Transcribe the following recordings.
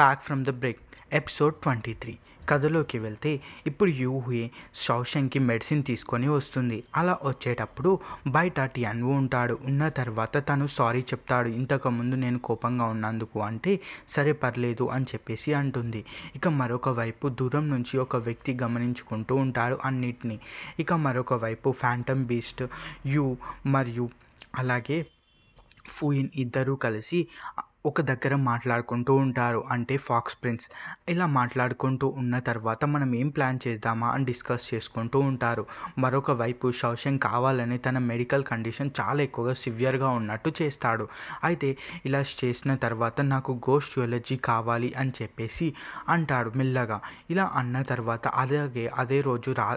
back from the break episode twenty three కథలోకి వెళ్తే ఇప్పుడు యూహుయే షౌషంగ్కి మెడిసిన్ తీసుకొని వస్తుంది అలా వచ్చేటప్పుడు బయట టియాన్వు ఉంటాడు ఉన్న తర్వాత తను సారీ చెప్తాడు ఇంతకుముందు నేను కోపంగా ఉన్నందుకు అంటే సరే పర్లేదు అని చెప్పేసి అంటుంది ఇక మరొక వైపు దూరం నుంచి ఒక వ్యక్తి గమనించుకుంటూ ఉంటాడు అన్నిటినీ ఇక మరొక వైపు ఫ్యాంటమ్ బీస్ట్ యూ మరియు అలాగే ఫూయిన్ ఇద్దరూ కలిసి ఒక దగ్గర మాట్లాడుకుంటూ ఉంటారు అంటే ఫాక్స్ ప్రిన్స్ ఇలా మాట్లాడుకుంటూ ఉన్న తర్వాత మనం ఏం ప్లాన్ చేద్దామా అని డిస్కస్ చేసుకుంటూ ఉంటారు మరొక వైపు శౌషన్ కావాలని తన మెడికల్ కండిషన్ చాలా ఎక్కువగా సివియర్గా ఉన్నట్టు చేస్తాడు అయితే ఇలా చేసిన తర్వాత నాకు గోష్ జ్యువలజీ కావాలి అని చెప్పేసి అంటాడు మెల్లగా ఇలా అన్న తర్వాత అలాగే అదే రోజు రా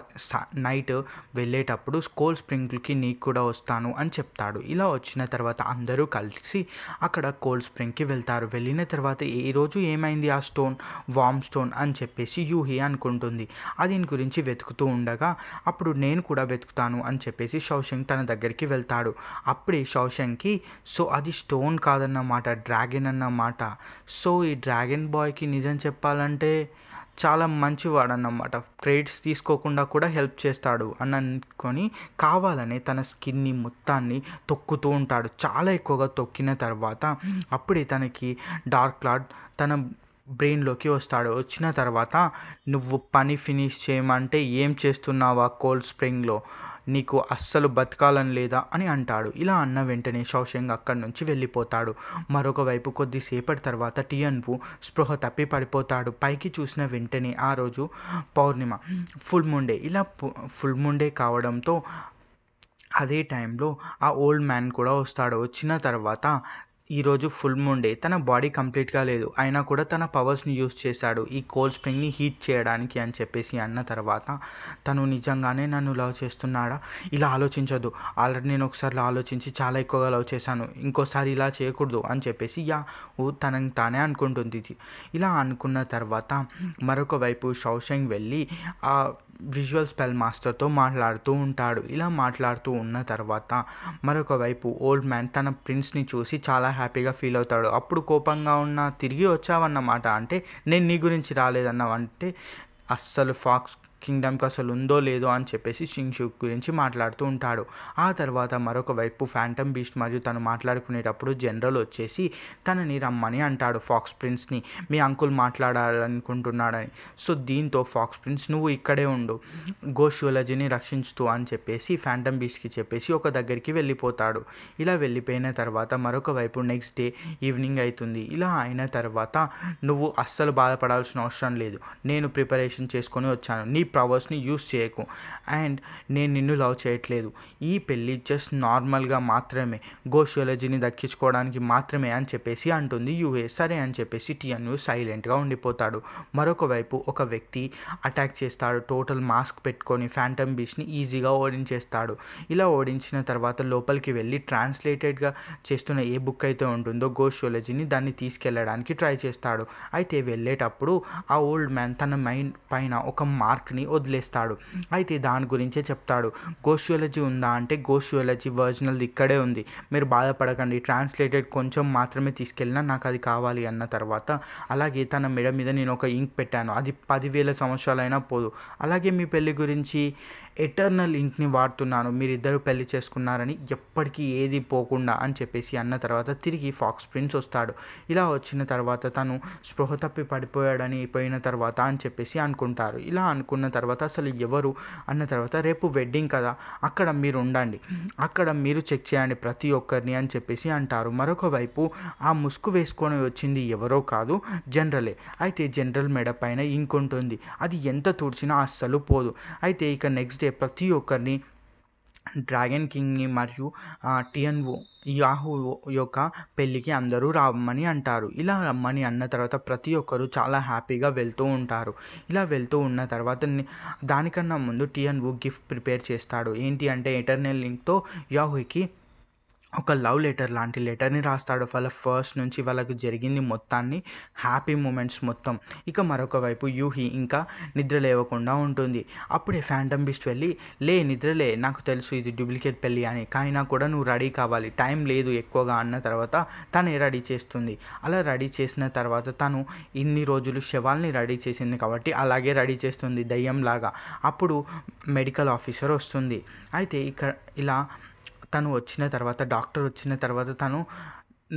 నైట్ వెళ్ళేటప్పుడు స్కోల్ స్ప్రింగ్కి నీకు కూడా వస్తాను అని చెప్తాడు ఇలా వచ్చిన తర్వాత అందరూ కలిసి అక్కడ కోల్డ్ స్ప్రింగ్ దగ్గరికి వెళ్తారు వెళ్ళిన తర్వాత రోజు ఏమైంది ఆ స్టోన్ వామ్ స్టోన్ అని చెప్పేసి యూహి అనుకుంటుంది దీని గురించి వెతుకుతూ ఉండగా అప్పుడు నేను కూడా వెతుకుతాను అని చెప్పేసి షౌషంగ్ తన దగ్గరికి వెళ్తాడు అప్పుడే షౌషంగ్కి సో అది స్టోన్ కాదన్నమాట డ్రాగన్ అన్నమాట సో ఈ డ్రాగన్ బాయ్కి నిజం చెప్పాలంటే చాలా మంచివాడు అన్నమాట క్రెడిట్స్ తీసుకోకుండా కూడా హెల్ప్ చేస్తాడు అని అనుకొని కావాలనే తన స్కిన్ని మొత్తాన్ని తొక్కుతూ ఉంటాడు చాలా ఎక్కువగా తొక్కిన తర్వాత అప్పుడే తనకి డార్క్ క్లాడ్ తన బ్రెయిన్లోకి వస్తాడు వచ్చిన తర్వాత నువ్వు పని ఫినిష్ చేయమంటే ఏం చేస్తున్నావా కోల్డ్ స్ప్రింగ్లో నీకు అస్సలు బతకాలని లేదా అని అంటాడు ఇలా అన్న వెంటనే శౌషంగ్ అక్కడి నుంచి వెళ్ళిపోతాడు మరొక వైపు కొద్దిసేపటి తర్వాత టియన్వు స్పృహ తప్పి పడిపోతాడు పైకి చూసిన వెంటనే ఆ రోజు పౌర్ణిమ ఫుల్ ముండే ఇలా ఫుల్ ముండే కావడంతో అదే టైంలో ఆ ఓల్డ్ మ్యాన్ కూడా వస్తాడు వచ్చిన తర్వాత ఈరోజు ఫుల్ ముండే తన బాడీ కంప్లీట్గా లేదు అయినా కూడా తన పవర్స్ని యూస్ చేశాడు ఈ కోల్డ్ స్ప్రింగ్ని హీట్ చేయడానికి అని చెప్పేసి అన్న తర్వాత తను నిజంగానే నన్ను లవ్ చేస్తున్నాడా ఇలా ఆలోచించదు ఆల్రెడీ నేను ఒకసారి ఆలోచించి చాలా ఎక్కువగా లవ్ చేశాను ఇంకోసారి ఇలా చేయకూడదు అని చెప్పేసి యా ఓ తనని తానే అనుకుంటుంది ఇలా అనుకున్న తర్వాత మరొక వైపు షౌషంగ్ వెళ్ళి ఆ విజువల్ స్పెల్ మాస్టర్తో మాట్లాడుతూ ఉంటాడు ఇలా మాట్లాడుతూ ఉన్న తర్వాత మరొక వైపు ఓల్డ్ మ్యాన్ తన ప్రిన్స్ని చూసి చాలా హ్యాపీగా ఫీల్ అవుతాడు అప్పుడు కోపంగా ఉన్న తిరిగి వచ్చావన్నమాట అంటే నేను నీ గురించి రాలేదన్నావు అంటే అస్సలు ఫాక్స్ కింగ్డమ్కి అసలు ఉందో లేదో అని చెప్పేసి షింగ్షు గురించి మాట్లాడుతూ ఉంటాడు ఆ తర్వాత మరొక వైపు ఫ్యాంటమ్ బీస్ట్ మరియు తను మాట్లాడుకునేటప్పుడు జనరల్ వచ్చేసి తనని రమ్మని అంటాడు ఫాక్స్ ప్రిన్స్ని మీ అంకుల్ మాట్లాడాలనుకుంటున్నాడని సో దీంతో ఫాక్స్ ప్రిన్స్ నువ్వు ఇక్కడే ఉండు గోషువలజీని రక్షించుతూ అని చెప్పేసి ఫ్యాంటమ్ బీస్ట్కి చెప్పేసి ఒక దగ్గరికి వెళ్ళిపోతాడు ఇలా వెళ్ళిపోయిన తర్వాత మరొక వైపు నెక్స్ట్ డే ఈవినింగ్ అవుతుంది ఇలా అయిన తర్వాత నువ్వు అస్సలు బాధపడాల్సిన అవసరం లేదు నేను ప్రిపరేషన్ చేసుకొని వచ్చాను నీ పవర్స్ని యూస్ చేయకు అండ్ నేను నిన్ను లవ్ చేయట్లేదు ఈ పెళ్ళి జస్ట్ నార్మల్గా మాత్రమే గోషియాలజీని దక్కించుకోవడానికి మాత్రమే అని చెప్పేసి అంటుంది యూఏ సరే అని చెప్పేసి టీఎన్యు సైలెంట్గా ఉండిపోతాడు మరొక వైపు ఒక వ్యక్తి అటాక్ చేస్తాడు టోటల్ మాస్క్ పెట్టుకొని ఫ్యాంటమ్ బీచ్ని ఈజీగా ఓడించేస్తాడు ఇలా ఓడించిన తర్వాత లోపలికి వెళ్ళి ట్రాన్స్లేటెడ్గా చేస్తున్న ఏ బుక్ అయితే ఉంటుందో గోషియాలజీని దాన్ని తీసుకెళ్ళడానికి ట్రై చేస్తాడు అయితే వెళ్ళేటప్పుడు ఆ ఓల్డ్ మ్యాన్ తన మైండ్ పైన ఒక మార్క్ని వాటిని వదిలేస్తాడు అయితే దాని గురించే చెప్తాడు గోషియాలజీ ఉందా అంటే గోషియాలజీ వర్జినల్ది ఇక్కడే ఉంది మీరు బాధపడకండి ట్రాన్స్లేటెడ్ కొంచెం మాత్రమే తీసుకెళ్ళినా నాకు అది కావాలి అన్న తర్వాత అలాగే తన మెడ మీద నేను ఒక ఇంక్ పెట్టాను అది పదివేల సంవత్సరాలైనా పోదు అలాగే మీ పెళ్ళి గురించి ఎటర్నల్ ఇంక్ని వాడుతున్నాను మీరిద్దరు పెళ్లి చేసుకున్నారని ఎప్పటికీ ఏది పోకుండా అని చెప్పేసి అన్న తర్వాత తిరిగి ఫాక్స్ ప్రిన్స్ వస్తాడు ఇలా వచ్చిన తర్వాత తను స్పృహ తప్పి పడిపోయాడని పోయిన తర్వాత అని చెప్పేసి అనుకుంటారు ఇలా అనుకున్న తర్వాత అసలు ఎవరు అన్న తర్వాత రేపు వెడ్డింగ్ కదా అక్కడ మీరు ఉండండి అక్కడ మీరు చెక్ చేయండి ప్రతి ఒక్కరిని అని చెప్పేసి అంటారు మరొక వైపు ఆ ముసుగు వేసుకొని వచ్చింది ఎవరో కాదు జనరలే అయితే జనరల్ మెడ పైన ఇంకుంటుంది అది ఎంత తుడిచినా అస్సలు పోదు అయితే ఇక నెక్స్ట్ డే ప్రతి ఒక్కరిని డ్రాగన్ కింగ్ని మరియు టిఎన్ఓ యాహూ యొక్క పెళ్ళికి అందరూ రమ్మని అంటారు ఇలా రమ్మని అన్న తర్వాత ప్రతి ఒక్కరు చాలా హ్యాపీగా వెళ్తూ ఉంటారు ఇలా వెళ్తూ ఉన్న తర్వాత దానికన్నా ముందు టిఎన్ఓ గిఫ్ట్ ప్రిపేర్ చేస్తాడు ఏంటి అంటే ఇంటర్నల్ లింక్తో యాహూకి ఒక లవ్ లెటర్ లాంటి లెటర్ని రాస్తాడు వాళ్ళ ఫస్ట్ నుంచి వాళ్ళకు జరిగింది మొత్తాన్ని హ్యాపీ మూమెంట్స్ మొత్తం ఇక మరొక వైపు యూహి ఇంకా నిద్ర లేవకుండా ఉంటుంది అప్పుడే ఫ్యాంటమ్ బిస్ట్ వెళ్ళి లే నిద్రలే నాకు తెలుసు ఇది డూప్లికేట్ పెళ్ళి అని కానీ కూడా నువ్వు రెడీ కావాలి టైం లేదు ఎక్కువగా అన్న తర్వాత తనే రెడీ చేస్తుంది అలా రెడీ చేసిన తర్వాత తను ఇన్ని రోజులు శవాల్ని రెడీ చేసింది కాబట్టి అలాగే రెడీ చేస్తుంది దయ్యంలాగా అప్పుడు మెడికల్ ఆఫీసర్ వస్తుంది అయితే ఇక్కడ ఇలా తను వచ్చిన తర్వాత డాక్టర్ వచ్చిన తర్వాత తను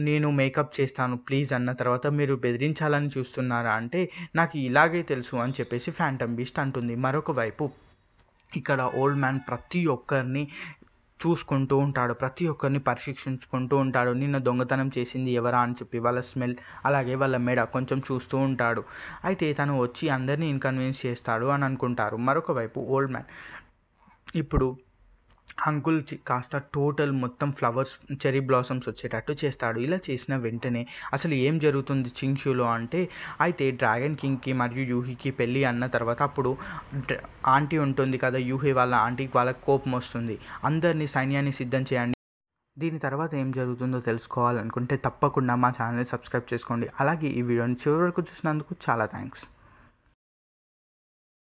నేను మేకప్ చేస్తాను ప్లీజ్ అన్న తర్వాత మీరు బెదిరించాలని చూస్తున్నారా అంటే నాకు ఇలాగే తెలుసు అని చెప్పేసి ఫ్యాంటమ్ బీస్ట్ అంటుంది మరొక వైపు ఇక్కడ ఓల్డ్ మ్యాన్ ప్రతి ఒక్కరిని చూసుకుంటూ ఉంటాడు ప్రతి ఒక్కరిని పరీక్షించుకుంటూ ఉంటాడు నిన్న దొంగతనం చేసింది ఎవరా అని చెప్పి వాళ్ళ స్మెల్ అలాగే వాళ్ళ మెడ కొంచెం చూస్తూ ఉంటాడు అయితే తను వచ్చి అందరినీ ఇన్కన్వీనియన్స్ చేస్తాడు అని అనుకుంటారు మరొక వైపు ఓల్డ్ మ్యాన్ ఇప్పుడు అంకుల్ కాస్త టోటల్ మొత్తం ఫ్లవర్స్ చెరీ బ్లాసమ్స్ వచ్చేటట్టు చేస్తాడు ఇలా చేసిన వెంటనే అసలు ఏం జరుగుతుంది చింగ్షూలో అంటే అయితే డ్రాగన్ కింగ్కి మరియు యూహికి పెళ్ళి అన్న తర్వాత అప్పుడు ఆంటీ ఉంటుంది కదా యూహి వాళ్ళ ఆంటీకి వాళ్ళకి కోపం వస్తుంది అందరినీ సైన్యాన్ని సిద్ధం చేయండి దీని తర్వాత ఏం జరుగుతుందో తెలుసుకోవాలనుకుంటే తప్పకుండా మా ఛానల్ని సబ్స్క్రైబ్ చేసుకోండి అలాగే ఈ వీడియోని చివరి వరకు చూసినందుకు చాలా థ్యాంక్స్